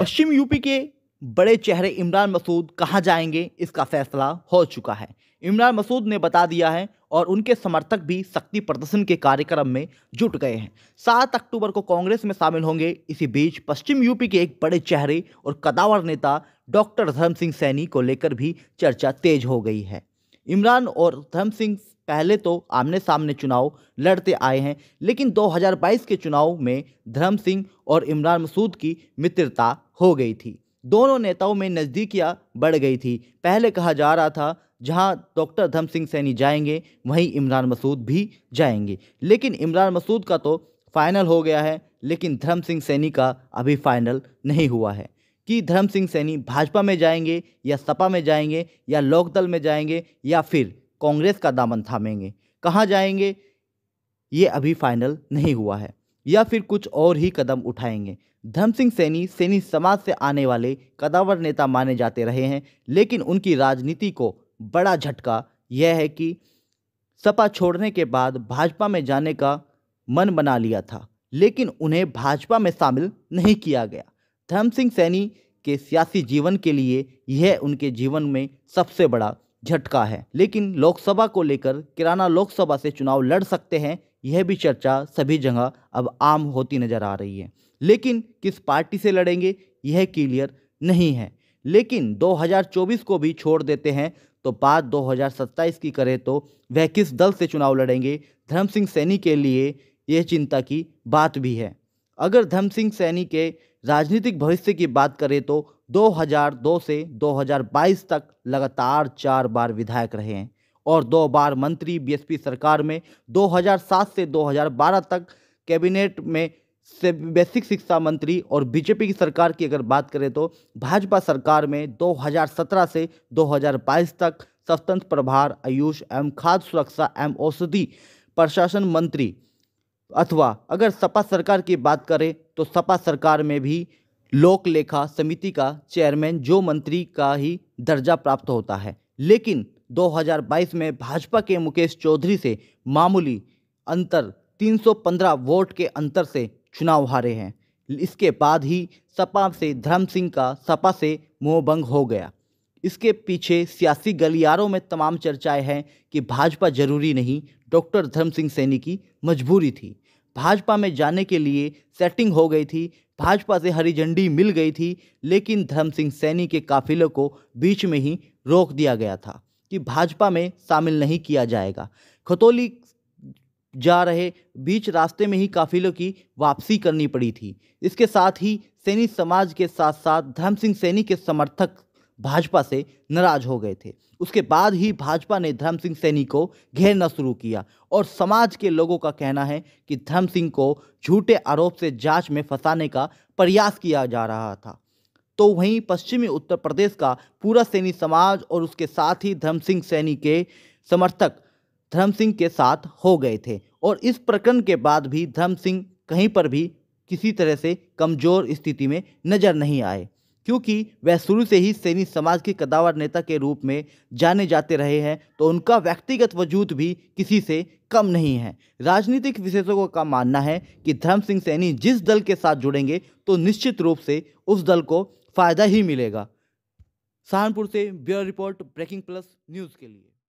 पश्चिम UP के बड़े चेहरे इमरान मसूद कहाँ जाएंगे इसका फैसला हो चुका है इमरान मसूद ने बता दिया है और उनके समर्थक भी शक्ति प्रदर्शन के कार्यक्रम में जुट गए हैं सात अक्टूबर को कांग्रेस में शामिल होंगे इसी बीच पश्चिम यूपी के एक बड़े चेहरे और कदावर नेता डॉक्टर धर्म सिंह सैनी को लेकर भी चर्चा तेज हो गई है इमरान और धर्म सिंह पहले तो आमने सामने चुनाव लड़ते आए हैं लेकिन 2022 के चुनाव में धर्म सिंह और इमरान मसूद की मित्रता हो गई थी दोनों नेताओं में नज़दीकियाँ बढ़ गई थी पहले कहा जा रहा था जहाँ डॉक्टर धर्म सिंह सैनी जाएंगे वहीं इमरान मसूद भी जाएंगे लेकिन इमरान मसूद का तो फाइनल हो गया है लेकिन धर्म सिंह सैनी का अभी फाइनल नहीं हुआ है कि धर्म सिंह सैनी भाजपा में जाएंगे या सपा में जाएंगे या लोकदल में जाएंगे या फिर कांग्रेस का दामन थामेंगे कहाँ जाएंगे ये अभी फाइनल नहीं हुआ है या फिर कुछ और ही कदम उठाएंगे धर्म सिंह सैनी सैनी समाज से आने वाले कदावर नेता माने जाते रहे हैं लेकिन उनकी राजनीति को बड़ा झटका यह है कि सपा छोड़ने के बाद भाजपा में जाने का मन बना लिया था लेकिन उन्हें भाजपा में शामिल नहीं किया गया धर्म सिंह सैनी के सियासी जीवन के लिए यह उनके जीवन में सबसे बड़ा झटका है लेकिन लोकसभा को लेकर किराना लोकसभा से चुनाव लड़ सकते हैं यह भी चर्चा सभी जगह अब आम होती नज़र आ रही है लेकिन किस पार्टी से लड़ेंगे यह क्लियर नहीं है लेकिन 2024 को भी छोड़ देते हैं तो बात 2027 की करें तो वह किस दल से चुनाव लड़ेंगे धर्म सिंह सैनी के लिए यह चिंता की बात भी है अगर धर्म सिंह सैनी के राजनीतिक भविष्य की बात करें तो 2002 से 2022 तक लगातार चार बार विधायक रहे हैं और दो बार मंत्री बीएसपी सरकार में 2007 से 2012 तक कैबिनेट में से बेसिक शिक्षा मंत्री और बीजेपी की सरकार की अगर बात करें तो भाजपा सरकार में 2017 से 2022 तक स्वतंत्र प्रभार आयुष एवं खाद्य सुरक्षा एवं औषधि प्रशासन मंत्री अथवा अगर सपा सरकार की बात करें तो सपा सरकार में भी लोक लेखा समिति का चेयरमैन जो मंत्री का ही दर्जा प्राप्त होता है लेकिन 2022 में भाजपा के मुकेश चौधरी से मामूली अंतर 315 वोट के अंतर से चुनाव हारे हैं इसके बाद ही सपा से धर्म सिंह का सपा से मोहभंग हो गया इसके पीछे सियासी गलियारों में तमाम चर्चाएं हैं कि भाजपा जरूरी नहीं डॉक्टर धर्म सिंह सैनी की मजबूरी थी भाजपा में जाने के लिए सेटिंग हो गई थी भाजपा से हरी झंडी मिल गई थी लेकिन धर्म सिंह सैनी के काफिले को बीच में ही रोक दिया गया था कि भाजपा में शामिल नहीं किया जाएगा खतौली जा रहे बीच रास्ते में ही काफिलों की वापसी करनी पड़ी थी इसके साथ ही सैनी समाज के साथ साथ धर्म सिंह सैनी के समर्थक भाजपा से नाराज हो गए थे उसके बाद ही भाजपा ने धर्म सिंह सैनी को घेरना शुरू किया और समाज के लोगों का कहना है कि धर्म सिंह को झूठे आरोप से जांच में फंसाने का प्रयास किया जा रहा था तो वहीं पश्चिमी उत्तर प्रदेश का पूरा सैनी समाज और उसके साथ ही धर्म सिंह सैनी के समर्थक धर्म सिंह के साथ हो गए थे और इस प्रकरण के बाद भी धर्म सिंह कहीं पर भी किसी तरह से कमजोर स्थिति में नजर नहीं आए क्योंकि वह शुरू से ही सैनी समाज के कदावर नेता के रूप में जाने जाते रहे हैं तो उनका व्यक्तिगत वजूद भी किसी से कम नहीं है राजनीतिक विशेषज्ञों का मानना है कि धर्म सिंह सैनी जिस दल के साथ जुड़ेंगे तो निश्चित रूप से उस दल को फ़ायदा ही मिलेगा सहारनपुर से bureau report breaking plus news के लिए